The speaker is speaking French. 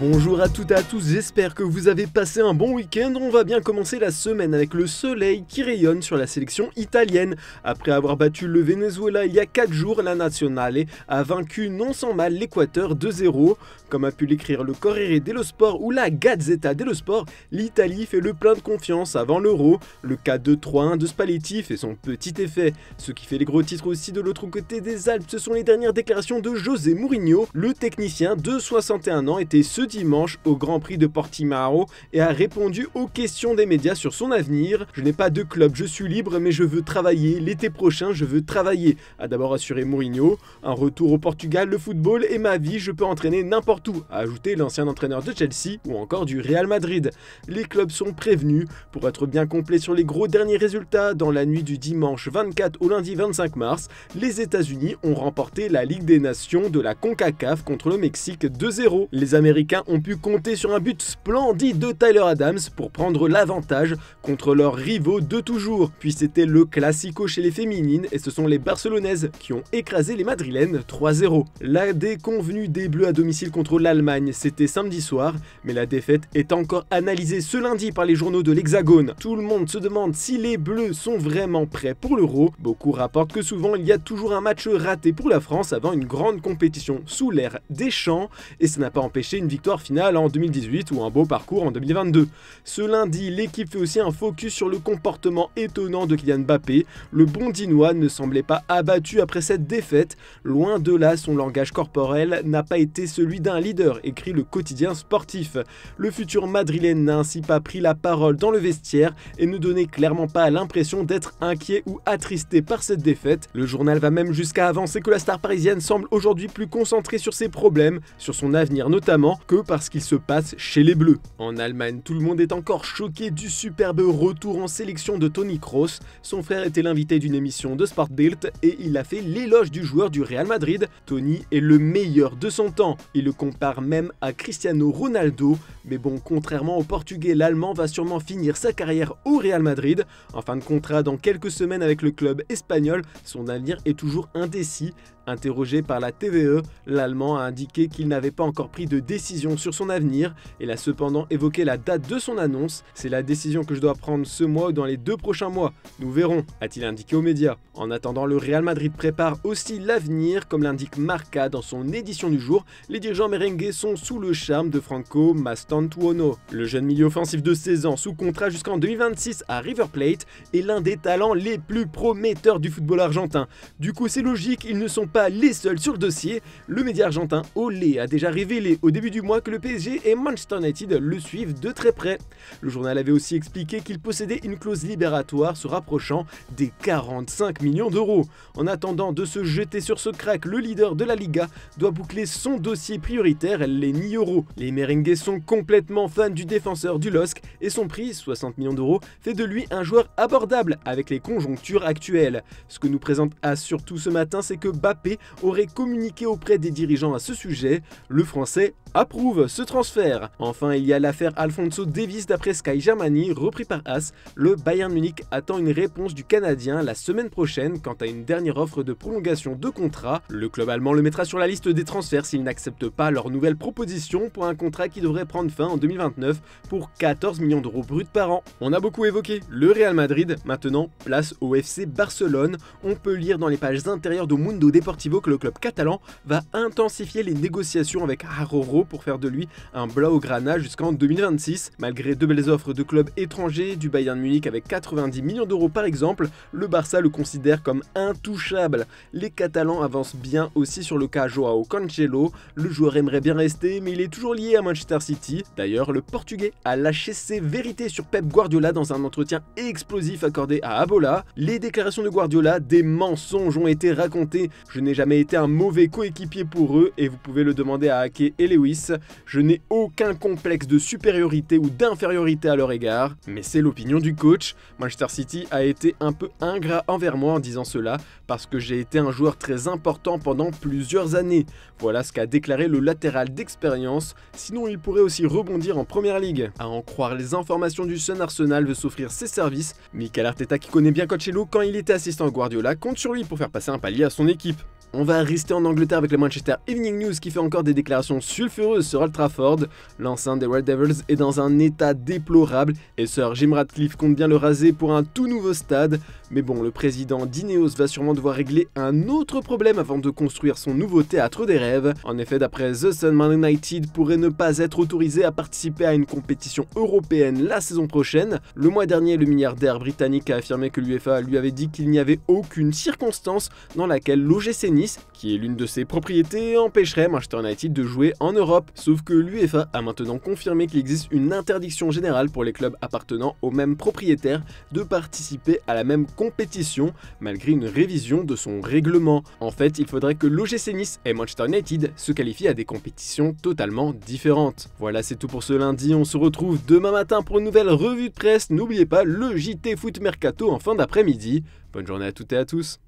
Bonjour à toutes et à tous, j'espère que vous avez passé un bon week-end. On va bien commencer la semaine avec le soleil qui rayonne sur la sélection italienne. Après avoir battu le Venezuela il y a 4 jours, la Nazionale a vaincu non sans mal l'Équateur 2-0. Comme a pu l'écrire le Corriere dello Sport ou la Gazzetta dello Sport, l'Italie fait le plein de confiance avant l'Euro. Le 4 2-3-1 de Spalletti fait son petit effet. Ce qui fait les gros titres aussi de l'autre côté des Alpes, ce sont les dernières déclarations de José Mourinho. Le technicien de 61 ans était ce dimanche au Grand Prix de Portimao et a répondu aux questions des médias sur son avenir. Je n'ai pas de club, je suis libre, mais je veux travailler. L'été prochain, je veux travailler, a d'abord assuré Mourinho. Un retour au Portugal, le football et ma vie, je peux entraîner n'importe où, a ajouté l'ancien entraîneur de Chelsea ou encore du Real Madrid. Les clubs sont prévenus pour être bien complet sur les gros derniers résultats. Dans la nuit du dimanche 24 au lundi 25 mars, les États-Unis ont remporté la Ligue des Nations de la CONCACAF contre le Mexique 2-0. Les Américains ont pu compter sur un but splendide de Tyler Adams pour prendre l'avantage contre leurs rivaux de toujours, puis c'était le classico chez les féminines et ce sont les Barcelonaises qui ont écrasé les Madrilènes 3-0. La déconvenue des Bleus à domicile contre l'Allemagne, c'était samedi soir, mais la défaite est encore analysée ce lundi par les journaux de l'Hexagone. Tout le monde se demande si les Bleus sont vraiment prêts pour l'Euro. Beaucoup rapportent que souvent il y a toujours un match raté pour la France avant une grande compétition sous l'ère des champs et ça n'a pas empêché une victoire finale en 2018 ou un beau parcours en 2022. Ce lundi, l'équipe fait aussi un focus sur le comportement étonnant de Kylian Mbappé. Le dinois ne semblait pas abattu après cette défaite. Loin de là, son langage corporel n'a pas été celui d'un leader, écrit le quotidien sportif. Le futur madrilène n'a ainsi pas pris la parole dans le vestiaire et ne donnait clairement pas l'impression d'être inquiet ou attristé par cette défaite. Le journal va même jusqu'à avancer que la star parisienne semble aujourd'hui plus concentrée sur ses problèmes, sur son avenir notamment, que parce qu'il se passe chez les Bleus. En Allemagne, tout le monde est encore choqué du superbe retour en sélection de Tony Kroos. Son frère était l'invité d'une émission de Sportbild et il a fait l'éloge du joueur du Real Madrid. Tony est le meilleur de son temps. Il le compare même à Cristiano Ronaldo. Mais bon, contrairement au Portugais, l'Allemand va sûrement finir sa carrière au Real Madrid. En fin de contrat, dans quelques semaines avec le club espagnol, son avenir est toujours indécis. Interrogé par la TVE, l'Allemand a indiqué qu'il n'avait pas encore pris de décision sur son avenir. Elle a cependant évoqué la date de son annonce. C'est la décision que je dois prendre ce mois ou dans les deux prochains mois. Nous verrons, a-t-il indiqué aux médias. En attendant, le Real Madrid prépare aussi l'avenir, comme l'indique Marca dans son édition du jour. Les dirigeants merengue sont sous le charme de Franco Mastantuono. Le jeune milieu offensif de 16 ans sous contrat jusqu'en 2026 à River Plate est l'un des talents les plus prometteurs du football argentin. Du coup, c'est logique, ils ne sont pas les seuls sur le dossier. Le média argentin Olé a déjà révélé au début du mois que le PSG et Manchester United le suivent de très près. Le journal avait aussi expliqué qu'il possédait une clause libératoire se rapprochant des 45 millions d'euros. En attendant de se jeter sur ce crack, le leader de la Liga doit boucler son dossier prioritaire, les 9 Les Merengues sont complètement fans du défenseur du LOSC et son prix, 60 millions d'euros, fait de lui un joueur abordable avec les conjonctures actuelles. Ce que nous présente à surtout ce matin, c'est que Bappé aurait communiqué auprès des dirigeants à ce sujet. Le français approuve ce transfert. Enfin, il y a l'affaire Alfonso Davis d'après Sky Germany, repris par As. Le Bayern Munich attend une réponse du Canadien la semaine prochaine quant à une dernière offre de prolongation de contrat. Le club allemand le mettra sur la liste des transferts s'il n'accepte pas leur nouvelle proposition pour un contrat qui devrait prendre fin en 2029 pour 14 millions d'euros bruts par an. On a beaucoup évoqué le Real Madrid, maintenant place au FC Barcelone. On peut lire dans les pages intérieures de Mundo Deportivo que le club catalan va intensifier les négociations avec Aroro pour faire de lui un Blaugrana jusqu'en 2026. Malgré deux belles offres de clubs étrangers, du Bayern Munich avec 90 millions d'euros par exemple, le Barça le considère comme intouchable. Les Catalans avancent bien aussi sur le cas Joao Cancelo. Le joueur aimerait bien rester, mais il est toujours lié à Manchester City. D'ailleurs, le Portugais a lâché ses vérités sur Pep Guardiola dans un entretien explosif accordé à Abola. Les déclarations de Guardiola, des mensonges ont été racontés. Je n'ai jamais été un mauvais coéquipier pour eux et vous pouvez le demander à Ake et Lewis je n'ai aucun complexe de supériorité ou d'infériorité à leur égard, mais c'est l'opinion du coach. Manchester City a été un peu ingrat envers moi en disant cela, parce que j'ai été un joueur très important pendant plusieurs années. Voilà ce qu'a déclaré le latéral d'expérience, sinon il pourrait aussi rebondir en Première Ligue. À en croire les informations du Sun, Arsenal veut s'offrir ses services. Michael Arteta, qui connaît bien Coachello quand il était assistant Guardiola, compte sur lui pour faire passer un palier à son équipe. On va rester en Angleterre avec le Manchester Evening News qui fait encore des déclarations sulfureuses sur Old Trafford. L'enceinte des Red Devils est dans un état déplorable et Sir Jim Radcliffe compte bien le raser pour un tout nouveau stade. Mais bon, le président d'Ineos va sûrement devoir régler un autre problème avant de construire son nouveau théâtre des rêves. En effet, d'après The Man United pourrait ne pas être autorisé à participer à une compétition européenne la saison prochaine. Le mois dernier, le milliardaire britannique a affirmé que l'UEFA lui avait dit qu'il n'y avait aucune circonstance dans laquelle l'OGC Nice, qui est l'une de ses propriétés, empêcherait Manchester United de jouer en Europe. Sauf que l'UEFA a maintenant confirmé qu'il existe une interdiction générale pour les clubs appartenant au même propriétaire de participer à la même compétition, malgré une révision de son règlement. En fait, il faudrait que l'OGC Nice et Manchester United se qualifient à des compétitions totalement différentes. Voilà, c'est tout pour ce lundi, on se retrouve demain matin pour une nouvelle revue de presse. N'oubliez pas le JT Foot Mercato en fin d'après-midi. Bonne journée à toutes et à tous.